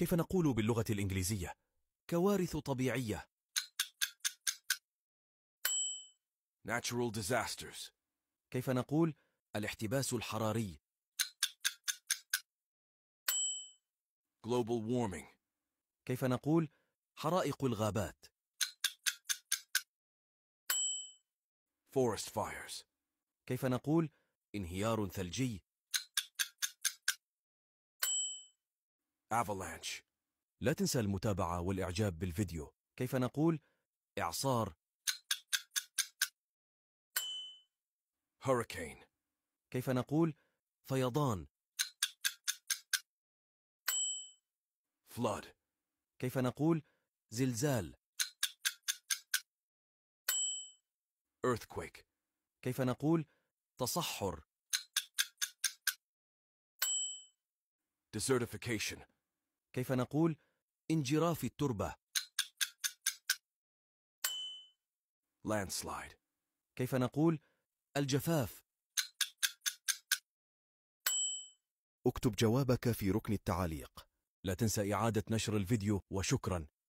كيف نقول باللغة الإنجليزية كوارث طبيعية Natural disasters كيف نقول الاحتباس الحراري Global warming كيف نقول حرائق الغابات Forest fires كيف نقول انهيار ثلجي Avalanche لا تنسى المتابعة والإعجاب بالفيديو كيف نقول إعصار Hurricane كيف نقول فيضان Flood كيف نقول زلزال Earthquake كيف نقول تصحر Desertification كيف نقول انجراف التربة landslide كيف نقول الجفاف اكتب جوابك في ركن التعليق لا تنسى إعادة نشر الفيديو وشكرا